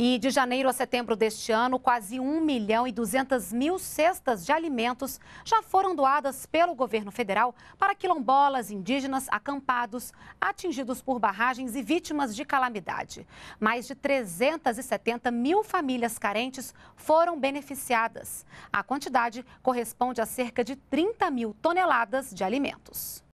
E de janeiro a setembro deste ano, quase 1 milhão e 200 mil cestas de alimentos já foram doadas pelo governo federal para quilombolas, indígenas, acampados, atingidos por barragens e vítimas de calamidade. Mais de 370 mil famílias carentes foram beneficiadas. A quantidade corresponde a cerca de 30 mil toneladas de alimentos.